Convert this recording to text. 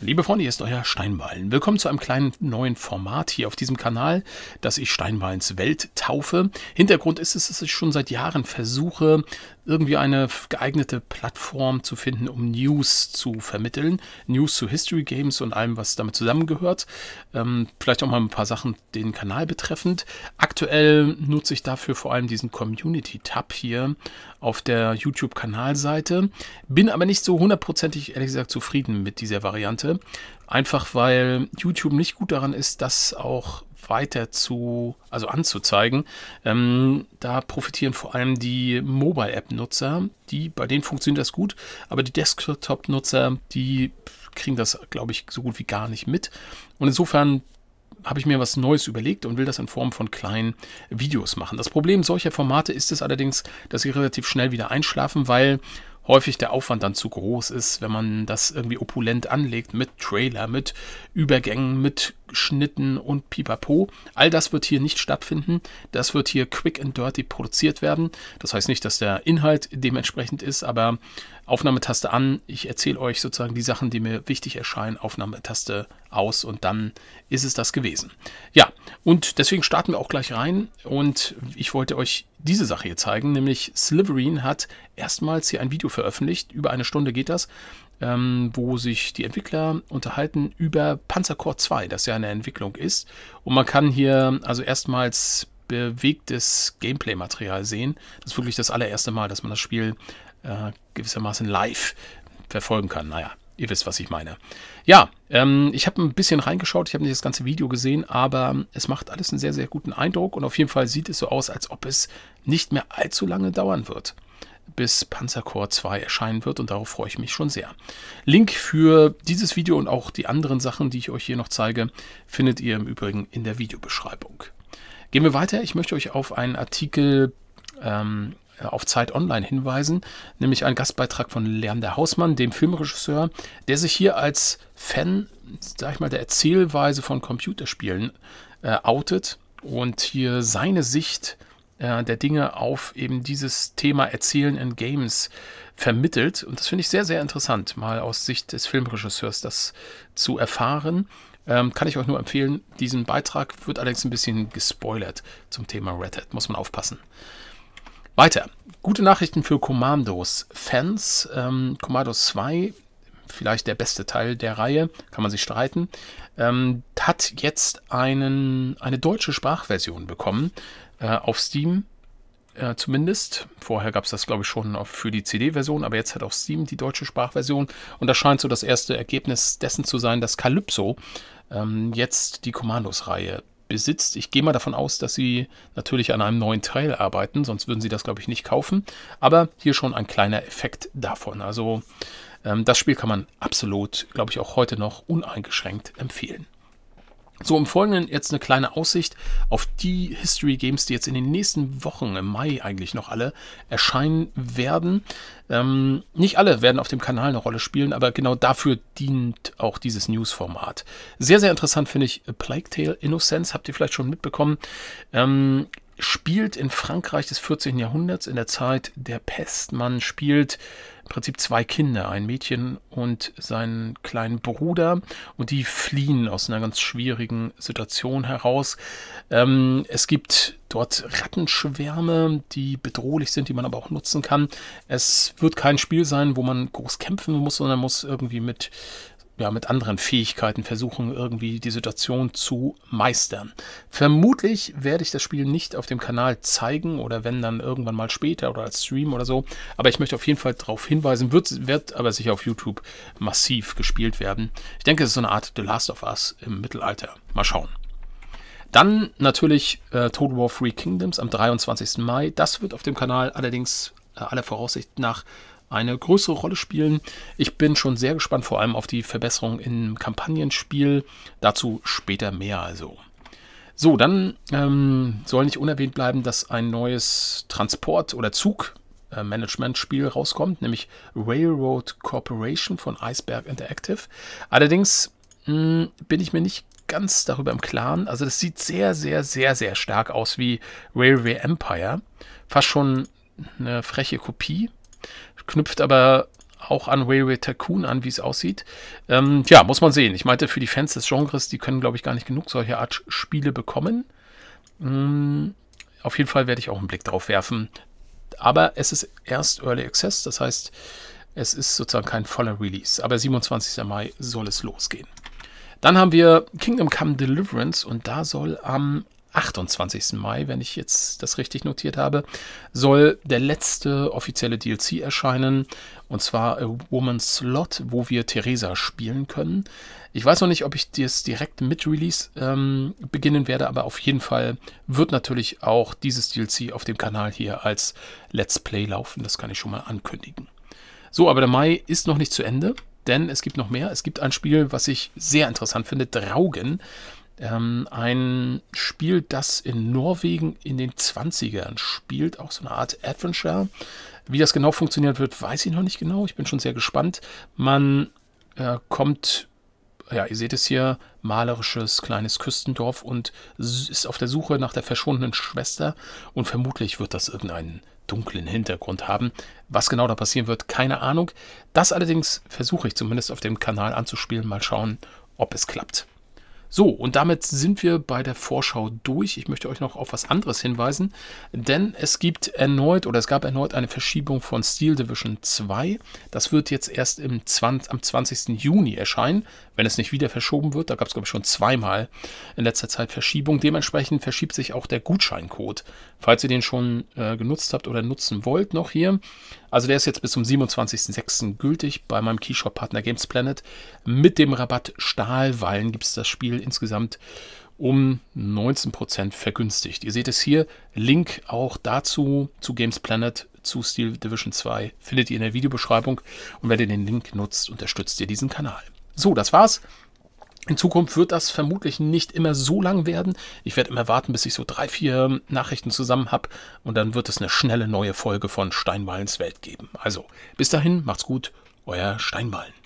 Liebe Freunde, hier ist euer Steinwallen. Willkommen zu einem kleinen neuen Format hier auf diesem Kanal, das ich Steinwallens Welt taufe. Hintergrund ist es, dass ich schon seit Jahren versuche, irgendwie eine geeignete Plattform zu finden, um News zu vermitteln. News zu History Games und allem, was damit zusammengehört. Ähm, vielleicht auch mal ein paar Sachen den Kanal betreffend. Aktuell nutze ich dafür vor allem diesen Community-Tab hier auf der YouTube-Kanalseite. Bin aber nicht so hundertprozentig, ehrlich gesagt, zufrieden mit dieser Variante wollte. Einfach weil YouTube nicht gut daran ist, das auch weiter zu, also anzuzeigen. Ähm, da profitieren vor allem die Mobile-App-Nutzer, die, bei denen funktioniert das gut, aber die Desktop-Nutzer, die kriegen das, glaube ich, so gut wie gar nicht mit. Und insofern habe ich mir was Neues überlegt und will das in Form von kleinen Videos machen. Das Problem solcher Formate ist es allerdings, dass sie relativ schnell wieder einschlafen, weil häufig der Aufwand dann zu groß ist, wenn man das irgendwie opulent anlegt mit Trailer, mit Übergängen, mit Schnitten und Pipapo. All das wird hier nicht stattfinden. Das wird hier quick and dirty produziert werden. Das heißt nicht, dass der Inhalt dementsprechend ist, aber Aufnahmetaste an. Ich erzähle euch sozusagen die Sachen, die mir wichtig erscheinen. Aufnahmetaste aus und dann ist es das gewesen. Ja, und deswegen starten wir auch gleich rein und ich wollte euch diese Sache hier zeigen, nämlich Sliverine hat erstmals hier ein Video veröffentlicht, über eine Stunde geht das, ähm, wo sich die Entwickler unterhalten über Panzercore 2, das ja eine Entwicklung ist und man kann hier also erstmals bewegtes Gameplay-Material sehen. Das ist wirklich das allererste Mal, dass man das Spiel äh, gewissermaßen live verfolgen kann. Naja, ihr wisst, was ich meine. Ja, ähm, ich habe ein bisschen reingeschaut, ich habe nicht das ganze Video gesehen, aber es macht alles einen sehr, sehr guten Eindruck und auf jeden Fall sieht es so aus, als ob es nicht mehr allzu lange dauern wird, bis Panzerkorps 2 erscheinen wird und darauf freue ich mich schon sehr. Link für dieses Video und auch die anderen Sachen, die ich euch hier noch zeige, findet ihr im Übrigen in der Videobeschreibung. Gehen wir weiter. Ich möchte euch auf einen Artikel ähm, äh, auf Zeit Online hinweisen, nämlich einen Gastbeitrag von Leander Hausmann, dem Filmregisseur, der sich hier als Fan, sag ich mal, der Erzählweise von Computerspielen äh, outet und hier seine Sicht äh, der Dinge auf eben dieses Thema Erzählen in Games vermittelt. Und das finde ich sehr, sehr interessant, mal aus Sicht des Filmregisseurs das zu erfahren. Ähm, kann ich euch nur empfehlen. Diesen Beitrag wird allerdings ein bisschen gespoilert zum Thema Red Hat. Muss man aufpassen. Weiter. Gute Nachrichten für Commandos-Fans. Ähm, Commandos 2, vielleicht der beste Teil der Reihe, kann man sich streiten, ähm, hat jetzt einen, eine deutsche Sprachversion bekommen äh, auf Steam. Äh, zumindest. Vorher gab es das, glaube ich, schon auf, für die CD-Version, aber jetzt hat auch Steam die deutsche Sprachversion. Und das scheint so das erste Ergebnis dessen zu sein, dass Calypso ähm, jetzt die kommandos reihe besitzt. Ich gehe mal davon aus, dass sie natürlich an einem neuen Teil arbeiten, sonst würden sie das, glaube ich, nicht kaufen. Aber hier schon ein kleiner Effekt davon. Also ähm, das Spiel kann man absolut, glaube ich, auch heute noch uneingeschränkt empfehlen. So, im Folgenden jetzt eine kleine Aussicht auf die History Games, die jetzt in den nächsten Wochen, im Mai eigentlich noch alle, erscheinen werden. Ähm, nicht alle werden auf dem Kanal eine Rolle spielen, aber genau dafür dient auch dieses News-Format. Sehr, sehr interessant finde ich Plague Tale Innocence, habt ihr vielleicht schon mitbekommen. Ähm, spielt in Frankreich des 14. Jahrhunderts in der Zeit der Pest. Man spielt im Prinzip zwei Kinder, ein Mädchen und seinen kleinen Bruder, und die fliehen aus einer ganz schwierigen Situation heraus. Ähm, es gibt dort Rattenschwärme, die bedrohlich sind, die man aber auch nutzen kann. Es wird kein Spiel sein, wo man groß kämpfen muss, sondern muss irgendwie mit ja, mit anderen Fähigkeiten versuchen, irgendwie die Situation zu meistern. Vermutlich werde ich das Spiel nicht auf dem Kanal zeigen oder wenn dann irgendwann mal später oder als Stream oder so. Aber ich möchte auf jeden Fall darauf hinweisen, wird, wird aber sicher auf YouTube massiv gespielt werden. Ich denke, es ist so eine Art The Last of Us im Mittelalter. Mal schauen. Dann natürlich äh, Total War Three Kingdoms am 23. Mai. Das wird auf dem Kanal allerdings äh, aller Voraussicht nach eine größere Rolle spielen. Ich bin schon sehr gespannt, vor allem auf die Verbesserung im Kampagnenspiel. Dazu später mehr also. So, dann ähm, soll nicht unerwähnt bleiben, dass ein neues Transport- oder Zug-Management-Spiel äh, rauskommt, nämlich Railroad Corporation von Iceberg Interactive. Allerdings mh, hm, bin ich mir nicht ganz darüber im Klaren. Also das sieht sehr, sehr, sehr, sehr stark aus wie Railway Empire. Fast schon eine freche Kopie. Knüpft aber auch an Railway Tycoon an, wie es aussieht. Ähm, ja, muss man sehen. Ich meinte, für die Fans des Genres, die können, glaube ich, gar nicht genug solche Art Spiele bekommen. Mhm. auf jeden Fall werde ich auch einen Blick drauf werfen. Aber es ist erst Early Access, das heißt, es ist sozusagen kein voller Release. Aber 27. Mai soll es losgehen. Dann haben wir Kingdom Come Deliverance und da soll am 28. Mai, wenn ich jetzt das richtig notiert habe, soll der letzte offizielle DLC erscheinen. Und zwar A Woman's Slot, wo wir Theresa spielen können. Ich weiß noch nicht, ob ich das direkt mit Release ähm, beginnen werde, aber auf jeden Fall wird natürlich auch dieses DLC auf dem Kanal hier als Let's Play laufen. Das kann ich schon mal ankündigen. So, aber der Mai ist noch nicht zu Ende, denn es gibt noch mehr. Es gibt ein Spiel, was ich sehr interessant finde, Draugen. Ähm, ein Spiel, das in Norwegen in den 20ern spielt, auch so eine Art Adventure. Wie das genau funktioniert wird, weiß ich noch nicht genau. Ich bin schon sehr gespannt. Man äh, kommt, ja, ihr seht es hier, malerisches kleines Küstendorf und ist auf der Suche nach der verschwundenen Schwester und vermutlich wird das irgendeinen dunklen Hintergrund haben. Was genau da passieren wird, keine Ahnung. Das allerdings versuche ich zumindest auf dem Kanal anzuspielen. Mal schauen, ob es klappt. So, und damit sind wir bei der Vorschau durch. Ich möchte euch noch auf was anderes hinweisen, denn es gibt erneut oder es gab erneut eine Verschiebung von Steel Division 2. Das wird jetzt erst 20, am 20. Juni erscheinen, wenn es nicht wieder verschoben wird. Da gab es, glaube ich, schon zweimal in letzter Zeit Verschiebung. Dementsprechend verschiebt sich auch der Gutscheincode. Falls ihr den schon äh, genutzt habt oder nutzen wollt noch hier, also der ist jetzt bis zum 27.06. gültig bei meinem Keyshop-Partner Games Planet. Mit dem Rabatt Stahlwallen gibt es das Spiel insgesamt um 19% vergünstigt. Ihr seht es hier, Link auch dazu zu Games Planet, zu Steel Division 2 findet ihr in der Videobeschreibung und wenn ihr den Link nutzt, unterstützt ihr diesen Kanal. So, das war's. In Zukunft wird das vermutlich nicht immer so lang werden. Ich werde immer warten, bis ich so drei, vier Nachrichten zusammen habe und dann wird es eine schnelle neue Folge von Steinwallens Welt geben. Also, bis dahin, macht's gut, euer Steinwallen.